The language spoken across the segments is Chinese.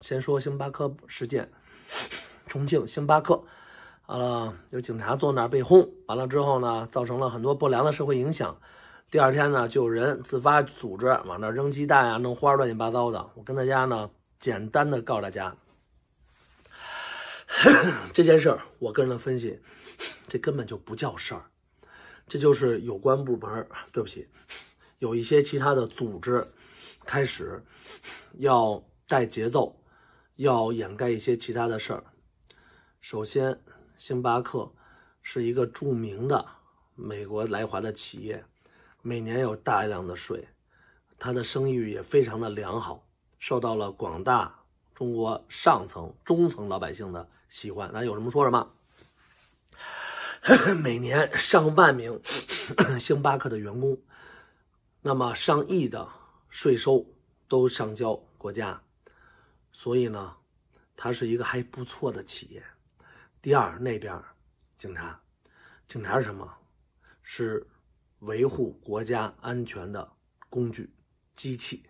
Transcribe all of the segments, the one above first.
先说星巴克事件，重庆星巴克，完了有警察坐那儿被轰，完了之后呢，造成了很多不良的社会影响。第二天呢，就有人自发组织往那扔鸡蛋呀、弄花、乱七八糟的。我跟大家呢，简单的告诉大家，这件事儿，我个人的分析，这根本就不叫事儿，这就是有关部门，对不起，有一些其他的组织开始要带节奏。要掩盖一些其他的事儿。首先，星巴克是一个著名的美国来华的企业，每年有大量的税，它的声誉也非常的良好，受到了广大中国上层、中层老百姓的喜欢。咱有什么说什么？每年上万名 星巴克的员工，那么上亿的税收都上交国家。所以呢，它是一个还不错的企业。第二，那边警察，警察是什么？是维护国家安全的工具、机器。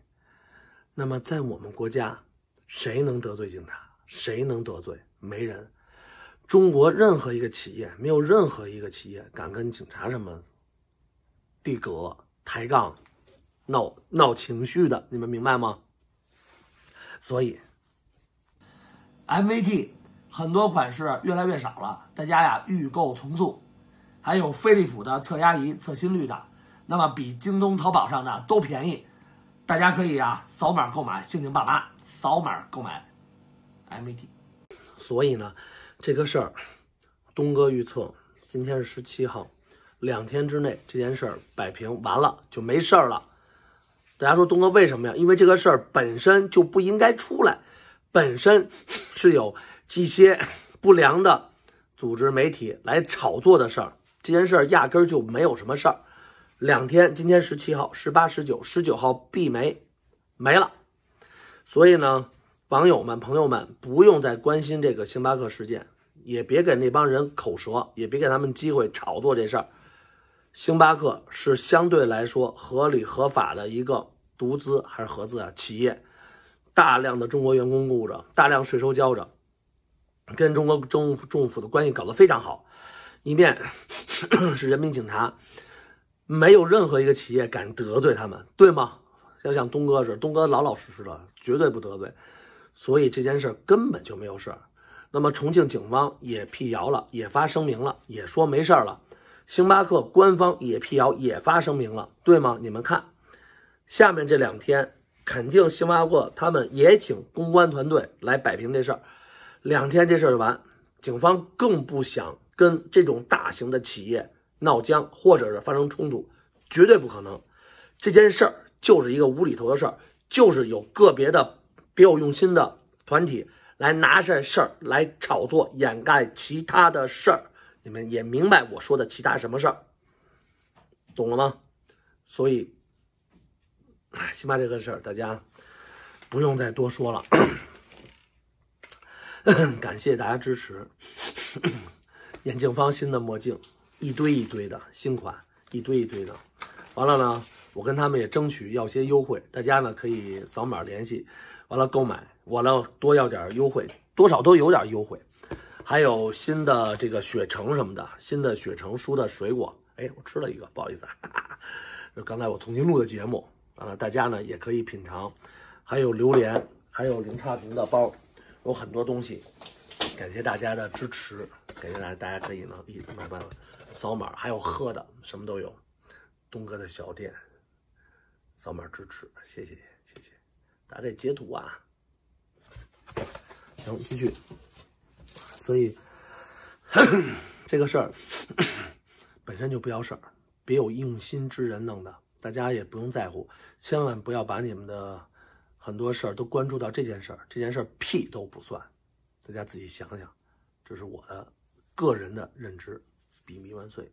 那么，在我们国家，谁能得罪警察？谁能得罪？没人。中国任何一个企业，没有任何一个企业敢跟警察什么地格抬杠、闹闹情绪的。你们明白吗？所以。MVT 很多款式越来越少了，大家呀预购从速，还有飞利浦的测压仪、测心率的，那么比京东、淘宝上的都便宜，大家可以啊扫码购买，性情爸妈扫码购买 MVT。所以呢，这个事儿东哥预测，今天是十七号，两天之内这件事儿摆平完了就没事儿了。大家说东哥为什么呀？因为这个事儿本身就不应该出来。本身是有一些不良的组织媒体来炒作的事儿，这件事儿压根儿就没有什么事儿。两天，今天十七号、十八、十九、十九号闭媒没了。所以呢，网友们、朋友们不用再关心这个星巴克事件，也别给那帮人口舌，也别给他们机会炒作这事儿。星巴克是相对来说合理合法的一个独资还是合资啊企业？大量的中国员工雇着，大量税收交着，跟中国政府政府的关系搞得非常好。一面 是人民警察，没有任何一个企业敢得罪他们，对吗？要像东哥似的，东哥老老实实的，绝对不得罪。所以这件事根本就没有事。那么重庆警方也辟谣了，也发声明了，也说没事儿了。星巴克官方也辟谣，也发声明了，对吗？你们看，下面这两天。肯定星巴克他们也请公关团队来摆平这事儿，两天这事儿就完。警方更不想跟这种大型的企业闹僵，或者是发生冲突，绝对不可能。这件事儿就是一个无厘头的事儿，就是有个别的别有用心的团体来拿这事儿来炒作，掩盖其他的事儿。你们也明白我说的其他什么事儿，懂了吗？所以。辛巴这个事儿，大家不用再多说了。感谢大家支持 眼镜方新的墨镜，一堆一堆的新款，一堆一堆的。完了呢，我跟他们也争取要些优惠，大家呢可以扫码联系，完了购买，完了多要点优惠，多少都有点优惠。还有新的这个雪橙什么的，新的雪橙蔬的水果，哎，我吃了一个，不好意思，哈 哈刚才我重新录的节目。啊，大家呢也可以品尝，还有榴莲，还有零差评的包，有很多东西。感谢大家的支持，感谢大家，大家可以呢一慢慢扫码，还有喝的什么都有。东哥的小店，扫码支持，谢谢谢谢。大家得截图啊，行，继续。所以 这个事儿 本身就不要事儿，别有用心之人弄的。大家也不用在乎，千万不要把你们的很多事儿都关注到这件事儿，这件事儿屁都不算。大家自己想想，这是我的个人的认知。比迷万岁。